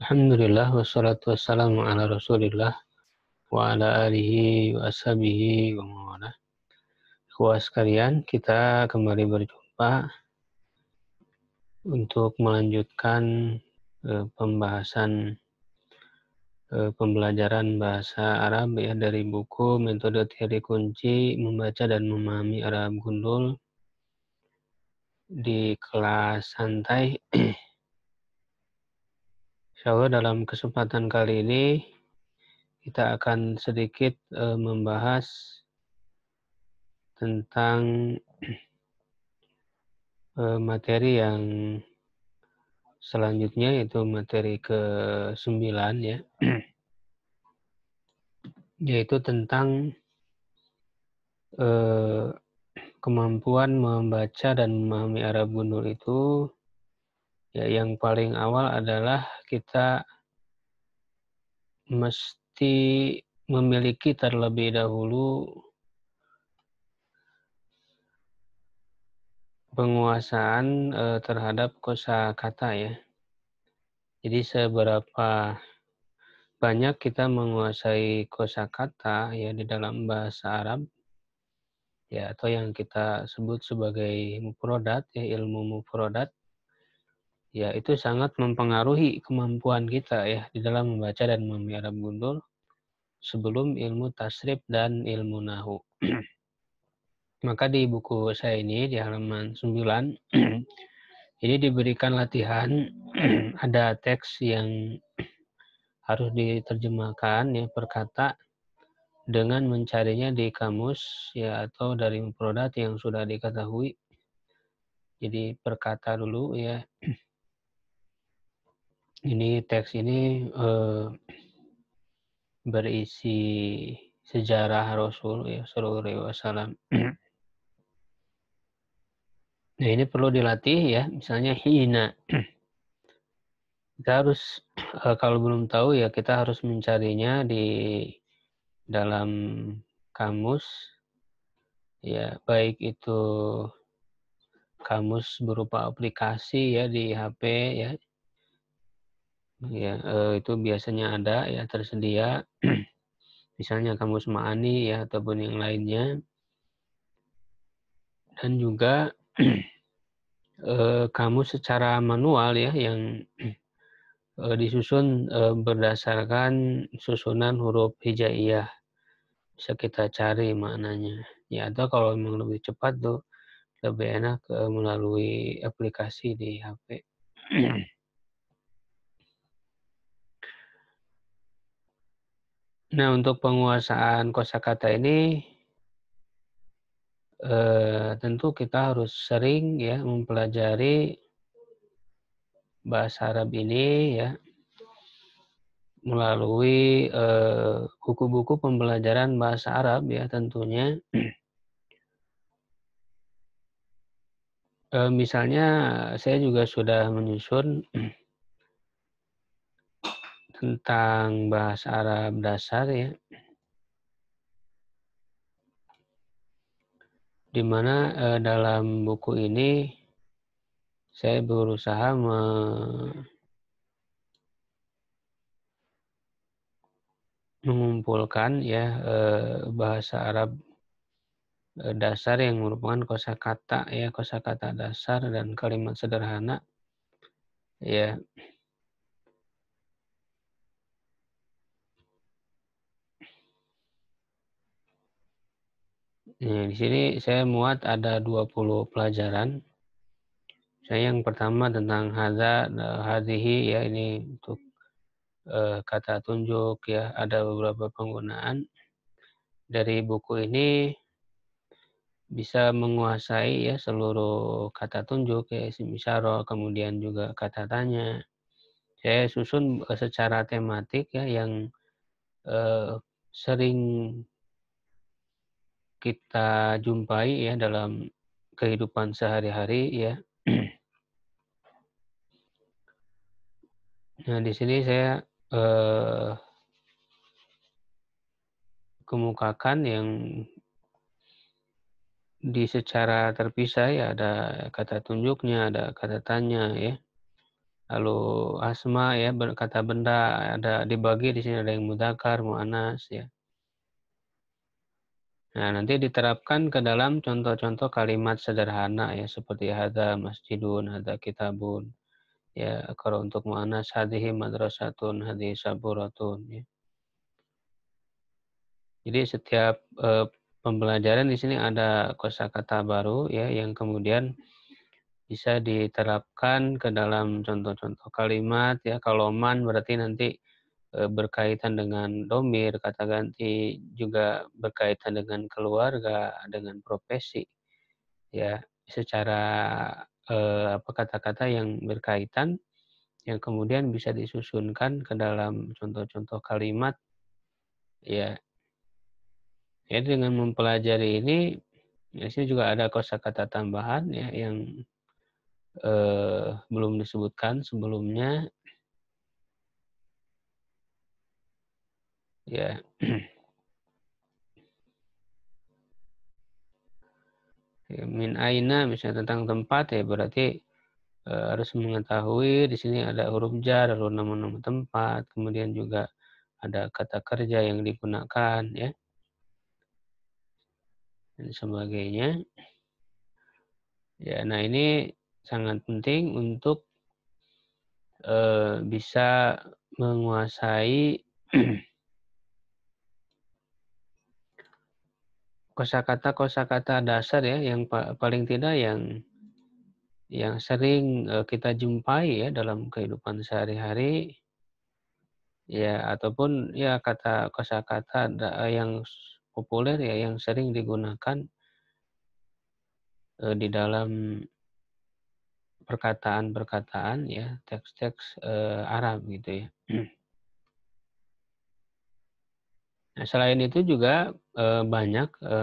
Alhamdulillah wassalatu wassalamu ala Rasulillah wa ala alihi wa ashabihi wa mawala. Kuas sekalian, kita kembali berjumpa untuk melanjutkan e, pembahasan e, pembelajaran bahasa Arab ya dari buku Metode Teori Kunci Membaca dan Memahami Arab Gundul di kelas santai Insya Allah dalam kesempatan kali ini kita akan sedikit uh, membahas tentang uh, materi yang selanjutnya yaitu materi ke-9 ya. yaitu tentang uh, kemampuan membaca dan memahami Arab Gundul itu Ya, yang paling awal adalah kita mesti memiliki terlebih dahulu penguasaan e, terhadap kosa kata ya. Jadi seberapa banyak kita menguasai kosa kata ya di dalam bahasa Arab ya atau yang kita sebut sebagai mufrodat ya ilmu mufrodat ya itu sangat mempengaruhi kemampuan kita ya di dalam membaca dan memahami Arab gundul sebelum ilmu tasrif dan ilmu nahu. Maka di buku saya ini di halaman 9 ini diberikan latihan ada teks yang harus diterjemahkan ya perkata dengan mencarinya di kamus ya atau dari produk yang sudah diketahui. Jadi perkata dulu ya ini teks ini eh, berisi sejarah Rasul ya Sallallahu Alaihi Wasallam. Nah ini perlu dilatih ya, misalnya hina. kita harus eh, kalau belum tahu ya kita harus mencarinya di dalam kamus ya baik itu kamus berupa aplikasi ya di HP ya ya itu biasanya ada ya tersedia misalnya kamus maani ya ataupun yang lainnya dan juga eh, kamus secara manual ya yang eh, disusun berdasarkan susunan huruf hijaiyah bisa kita cari maknanya ya atau kalau memang lebih cepat tuh lebih enak melalui aplikasi di HP. Nah, untuk penguasaan kosakata ini eh, tentu kita harus sering ya mempelajari bahasa Arab ini ya melalui eh, buku-buku eh, pembelajaran bahasa Arab ya tentunya. Eh, misalnya saya juga sudah menyusun tentang bahasa Arab dasar ya. Di mana eh, dalam buku ini saya berusaha me mengumpulkan ya eh, bahasa Arab eh, dasar yang merupakan kosakata ya kosakata dasar dan kalimat sederhana ya Iya, di sini saya muat ada 20 pelajaran. Saya yang pertama tentang hadza, eh, hadhihi ya ini untuk uh, kata tunjuk ya ada beberapa penggunaan. Dari buku ini bisa menguasai ya seluruh kata tunjuk ya isim isyarah, kemudian juga kata tanya. Saya susun eh, secara tematik ya yang uh, sering kita jumpai ya dalam kehidupan sehari-hari ya. Nah, di sini saya eh, kemukakan yang di secara terpisah ya ada kata tunjuknya, ada kata tanya ya. Lalu asma ya kata benda ada dibagi di sini ada yang mudakar, muanas ya. Nah, nanti diterapkan ke dalam contoh-contoh kalimat sederhana ya seperti hadza masjidun, hadza kitabun. Ya, kalau untuk muannas hadhihi madrasatun, hadhihi saburatun ya. Jadi setiap eh, pembelajaran di sini ada kosakata baru ya yang kemudian bisa diterapkan ke dalam contoh-contoh kalimat ya. Kalau man berarti nanti berkaitan dengan domir, kata ganti juga berkaitan dengan keluarga, dengan profesi, ya secara eh, apa kata-kata yang berkaitan yang kemudian bisa disusunkan ke dalam contoh-contoh kalimat, ya. Ya dengan mempelajari ini, ya, sini juga ada kosakata tambahan ya yang eh, belum disebutkan sebelumnya Iya. Ya. Yeah. Min aina misalnya tentang tempat ya berarti e, harus mengetahui di sini ada huruf jar lalu nama-nama tempat kemudian juga ada kata kerja yang digunakan ya dan sebagainya. Ya, nah ini sangat penting untuk e, bisa menguasai kosakata kosakata dasar ya yang paling tidak yang yang sering eh, kita jumpai ya dalam kehidupan sehari-hari ya ataupun ya kata kosakata eh, yang populer ya yang sering digunakan eh, di dalam perkataan-perkataan ya teks-teks Arab gitu ya. Nah, selain itu juga e, banyak e,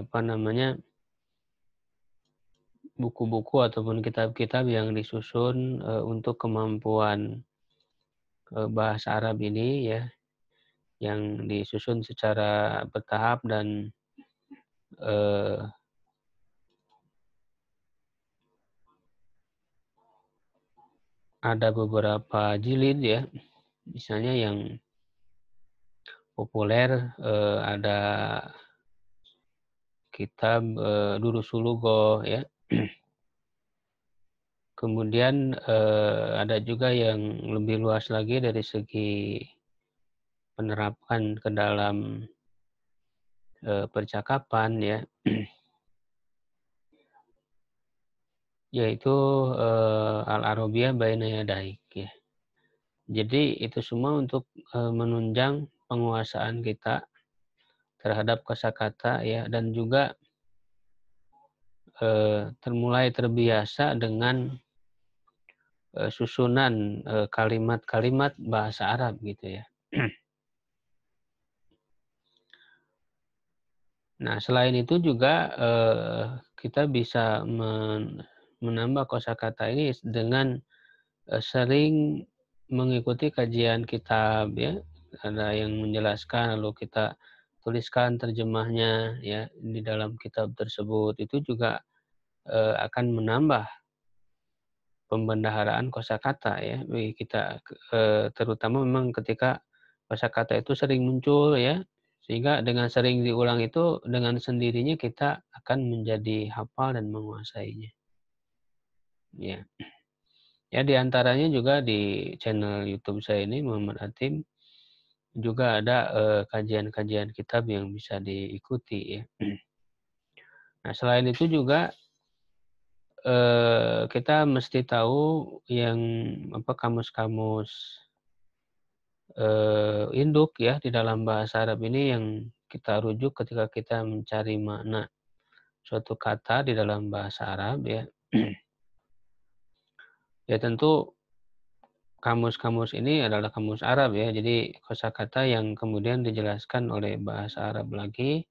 apa namanya buku-buku ataupun kitab-kitab yang disusun e, untuk kemampuan e, bahasa Arab ini ya yang disusun secara bertahap dan e, ada beberapa jilid ya misalnya yang populer eh, ada kitab eh, Durusulugo ya. Kemudian eh, ada juga yang lebih luas lagi dari segi penerapan ke dalam eh, percakapan ya. yaitu uh, al arabia ya daik ya. Jadi itu semua untuk uh, menunjang penguasaan kita terhadap kosakata ya dan juga e, termulai terbiasa dengan e, susunan eh, kalimat-kalimat e, bahasa Arab gitu ya. Nah, selain itu juga e, kita bisa men menambah kosakata ini dengan sering mengikuti kajian kitab ya, ada yang menjelaskan lalu kita tuliskan terjemahnya ya di dalam kitab tersebut itu juga e, akan menambah pembendaharaan kosakata ya kita e, terutama memang ketika kosakata itu sering muncul ya sehingga dengan sering diulang itu dengan sendirinya kita akan menjadi hafal dan menguasainya ya ya diantaranya juga di channel YouTube saya ini Muhammad Atim juga ada kajian-kajian kitab yang bisa diikuti ya. Nah, selain itu juga kita mesti tahu yang apa kamus-kamus induk ya di dalam bahasa Arab ini yang kita rujuk ketika kita mencari makna suatu kata di dalam bahasa Arab ya. ya tentu kamus-kamus ini adalah kamus Arab ya, jadi kosakata yang kemudian dijelaskan oleh bahasa Arab lagi.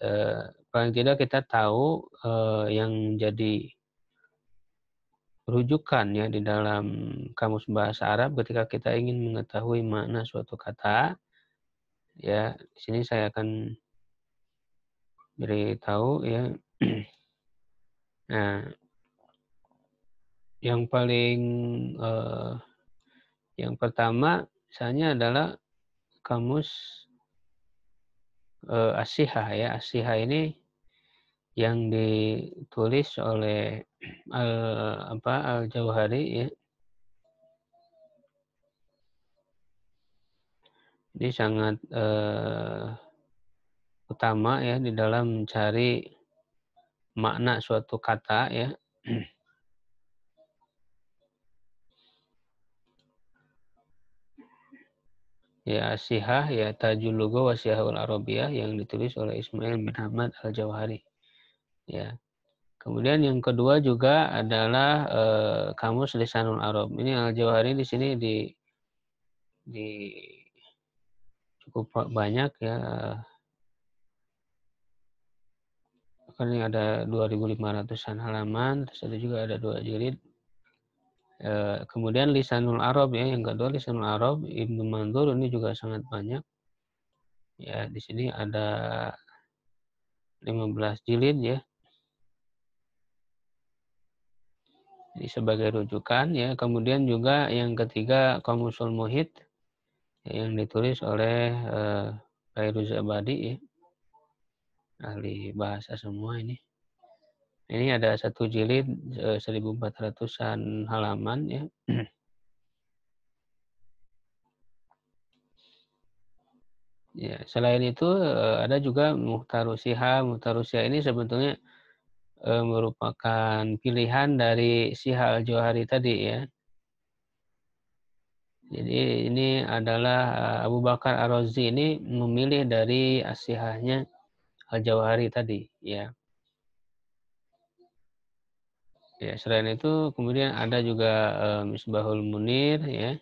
Eh, paling tidak kita tahu eh, yang jadi rujukan ya di dalam kamus bahasa Arab ketika kita ingin mengetahui makna suatu kata ya di sini saya akan beritahu ya nah yang paling uh, yang pertama misalnya adalah kamus uh, eh, Asiha ya. Asiha ini yang ditulis oleh al apa al Jauhari ya. Ini sangat uh, utama ya di dalam mencari makna suatu kata ya. ya Sihah ya Tajul Lugo wa Arabiyah yang ditulis oleh Ismail bin Ahmad al Jawhari. Ya. Kemudian yang kedua juga adalah e, kamus lisanul Arab. Ini al Jawhari di sini di di cukup banyak ya. Kan ini ada 2500-an halaman, terus ada juga ada dua jilid E, kemudian lisanul Arab ya yang kedua lisanul Arab Ibnu Mandur ini juga sangat banyak. Ya, di sini ada 15 jilid ya. Ini sebagai rujukan ya. Kemudian juga yang ketiga komusul Muhit ya, yang ditulis oleh e, Fairuz Abadi ya. Ahli bahasa semua ini. Ini ada satu jilid 1400-an eh, halaman ya. Ya, selain itu eh, ada juga muhtarusiha. Muhtarusiha ini sebetulnya eh, merupakan pilihan dari Siha Al-Johari tadi ya. Jadi ini adalah Abu Bakar Ar-Razi ini memilih dari asihahnya Al-Jawahari tadi ya. Ya, selain itu kemudian ada juga eh, Misbahul Munir ya.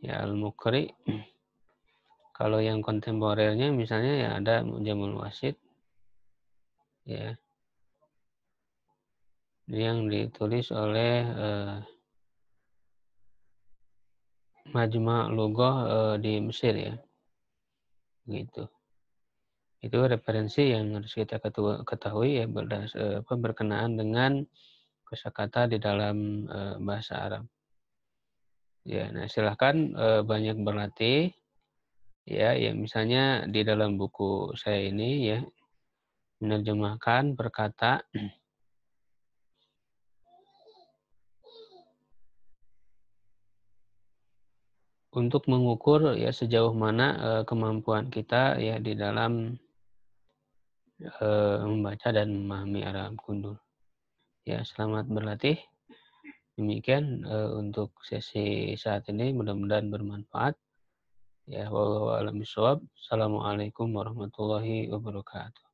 Ya Al-Mukri. Kalau yang kontemporernya misalnya ya ada Jamul Wasit. Ya. Yang ditulis oleh eh, Majma' Lugoh eh, di Mesir ya. Gitu itu referensi yang harus kita ketahui ya berdasar eh, apa, berkenaan dengan kosakata di dalam eh, bahasa Arab. Ya, nah silahkan eh, banyak berlatih. Ya, ya misalnya di dalam buku saya ini ya menerjemahkan perkata untuk mengukur ya sejauh mana kemampuan kita ya di dalam Eh, membaca dan memahami Arab Kundul. Ya, selamat berlatih. Demikian eh, untuk sesi saat ini mudah-mudahan bermanfaat. Ya, wallahu a'lam bishawab. Assalamualaikum warahmatullahi wabarakatuh.